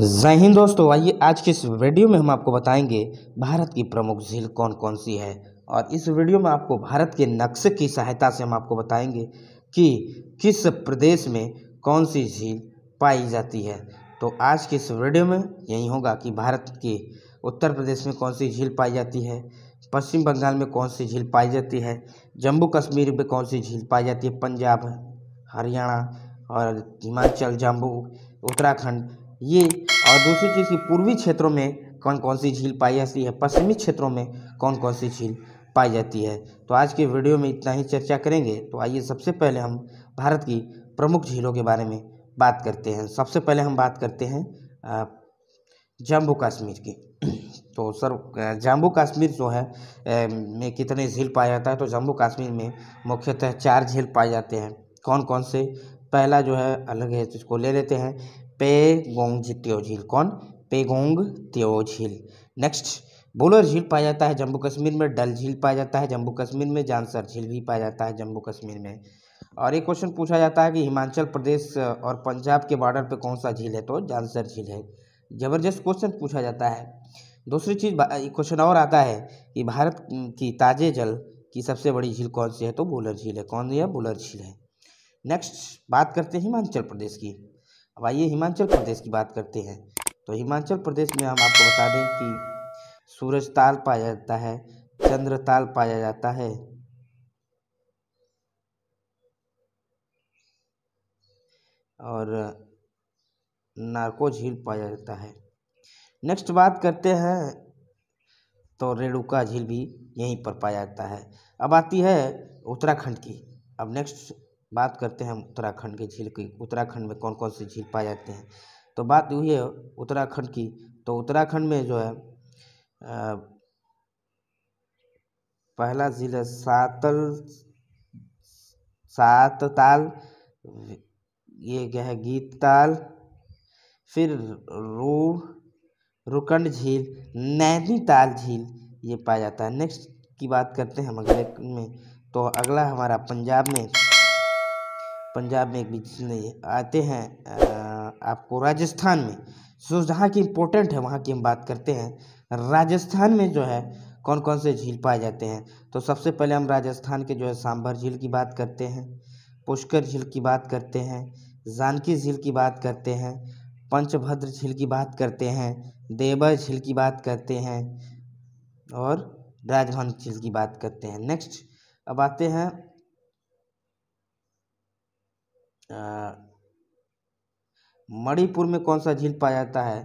जय हिंद दोस्तों आइए आज के इस वीडियो में हम आपको बताएंगे भारत की प्रमुख झील कौन कौन सी है और इस वीडियो में आपको भारत के नक्शे की सहायता से हम आपको बताएंगे कि किस प्रदेश में कौन सी झील पाई जाती है तो आज के इस वीडियो में यही होगा कि भारत के उत्तर प्रदेश में कौन सी झील पाई जाती है पश्चिम बंगाल में कौन सी झील पाई जाती है जम्मू कश्मीर में कौन सी झील पाई जाती है पंजाब हरियाणा और हिमाचल जम्मू उत्तराखंड ये और दूसरी चीज़ की पूर्वी क्षेत्रों में कौन कौन सी झील पाई जाती है पश्चिमी क्षेत्रों में कौन कौन सी झील पाई जाती है तो आज के वीडियो में इतना ही चर्चा करेंगे तो आइए सबसे पहले हम भारत की प्रमुख झीलों के बारे में बात करते हैं सबसे पहले हम बात करते हैं जम्मू कश्मीर की तो सर जम्मू कश्मीर जो है में कितने झील पाया जाता है तो जम्मू कश्मीर में मुख्यतः चार झील पाए जाते हैं कौन कौन से पहला जो है अलग है जिसको ले लेते हैं पेगोंग त्यो झील कौन पेगोंग त्यो झील नेक्स्ट बोलर झील पाया जाता है जम्मू कश्मीर में डल झील पाया जाता है जम्मू कश्मीर में जानसर झील भी पाया जाता है जम्मू कश्मीर में और एक क्वेश्चन पूछा जाता है कि हिमाचल प्रदेश और पंजाब के बॉर्डर पर कौन सा झील है तो जानसर झील है ज़बरदस्त क्वेश्चन पूछा जाता है दूसरी चीज़ क्वेश्चन और आता है कि भारत की ताजे जल की सबसे बड़ी झील कौन सी है तो बोलर झील है कौन सी है बोलर झील है नेक्स्ट बात करते हैं हिमाचल प्रदेश की अब आइए हिमाचल प्रदेश की बात करते हैं तो हिमाचल प्रदेश में हम आपको बता दें कि सूरज ताल पाया जाता है चंद्र ताल पाया जाता है और नारको झील पाया जाता है नेक्स्ट बात करते हैं तो रेणुका झील भी यहीं पर पाया जाता है अब आती है उत्तराखंड की अब नेक्स्ट बात करते हैं उत्तराखंड के झील की उत्तराखंड में कौन कौन से झील पाए जाते हैं तो बात यही है उत्तराखंड की तो उत्तराखंड में जो है आ, पहला झील है सातल सात ताल ये क्या है गीत ताल फिर रू रुकंड झील नैनीताल झील ये पाया जाता है नेक्स्ट की बात करते हैं हम अगले में तो अगला हमारा पंजाब में पंजाब में एक भी चीज़ नहीं है आते हैं आपको राजस्थान में सो जहाँ की इम्पोर्टेंट है वहाँ की हम बात करते हैं राजस्थान में जो है कौन कौन से झील पाए जाते हैं तो सबसे पहले हम राजस्थान के जो है सांभर झील की बात करते हैं पुष्कर झील की बात करते हैं जानकी झील की बात करते हैं पंचभद्र झील की बात करते हैं देवर झील की बात करते हैं और राजभवन झील की बात करते हैं नेक्स्ट अब आते हैं मणिपुर में कौन सा झील पाया जाता है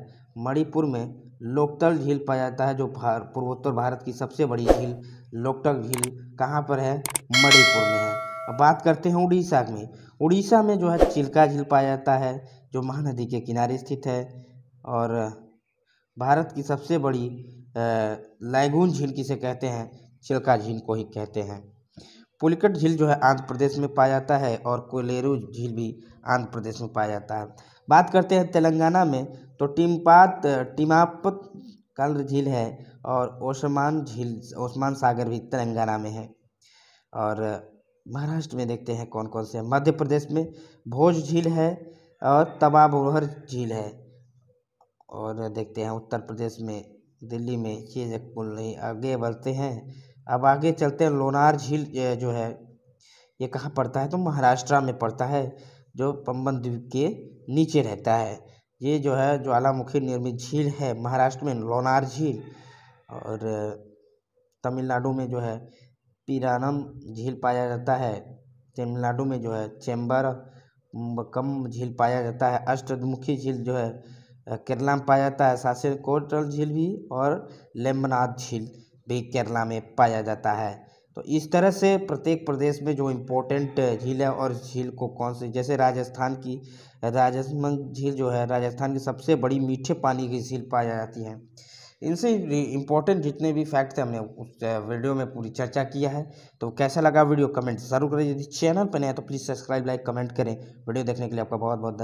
मणिपुर में लोकटल झील पाया जाता है जो भार पूर्वोत्तर भारत की सबसे बड़ी झील लोकटल झील कहाँ पर है मणिपुर में है अब बात करते हैं उड़ीसा में उड़ीसा में जो है चिल्का झील पाया जाता है जो महानदी के किनारे स्थित है और भारत की सबसे बड़ी लैगून झील किसे कहते हैं चिल्का झील को ही कहते हैं पुलिकट झील जो है आंध्र प्रदेश में पाया जाता है और कोलेरू झील भी आंध्र प्रदेश में पाया जाता है बात करते हैं तेलंगाना में तो टिमपात टीमापत कल्र झील है और ओसमान झील ओसमान सागर भी तेलंगाना में है और महाराष्ट्र में देखते हैं कौन कौन से मध्य प्रदेश में भोज झील है और तबाबोहर झील है और देखते हैं उत्तर प्रदेश में दिल्ली में ये पुल नहीं आगे बढ़ते हैं अब आगे चलते हैं लोनार झील जो है ये कहाँ पड़ता है तो महाराष्ट्र में पड़ता है जो पम्बन द्वीप के नीचे रहता है ये जो है ज्वालामुखी निर्मित झील है महाराष्ट्र में लोनार झील और तमिलनाडु में जो है पीरानम झील पाया जाता है तमिलनाडु में जो है चैम्बर कम झील पाया जाता है अष्टमुखी झील जो है केरला में पाया जाता है सासिर कोटल झील भी और लेम्बनाथ झील भी केरला में पाया जाता है तो इस तरह से प्रत्येक प्रदेश में जो इम्पोर्टेंट झील है और झील को कौन सी जैसे राजस्थान की राजस्थान झील जो है राजस्थान की सबसे बड़ी मीठे पानी की झील पाई जाती है इनसे इम्पोर्टेंट जितने भी फैक्ट थे हमने उस वीडियो में पूरी चर्चा किया है तो कैसा लगा वीडियो कमेंट ज़रूर करें यदि चैनल पर है तो प्लीज़ सब्सक्राइब लाइक कमेंट करें वीडियो देखने के लिए आपका बहुत बहुत